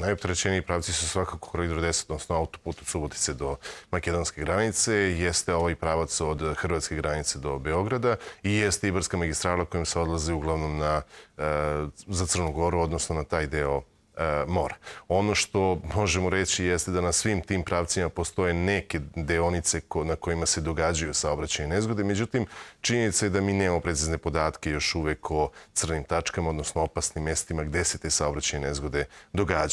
Najoptrećeniji pravci su svakako koridor 10, odnosno autoput od Subotice do makedonske granice, jeste ovaj pravac od hrvatske granice do Beograda i jeste Ibarska magistrala kojim se odlazi uglavnom na, e, za Crnu Goru, odnosno na taj deo e, mora. Ono što možemo reći jeste da na svim tim pravcima postoje neke deonice na kojima se događaju saobraćajne nezgode. Međutim, činjenica je da mi nemamo precizne podatke još uvek o crnim tačkama, odnosno opasnim mestima gde se te saobraćajne nezgode događaju.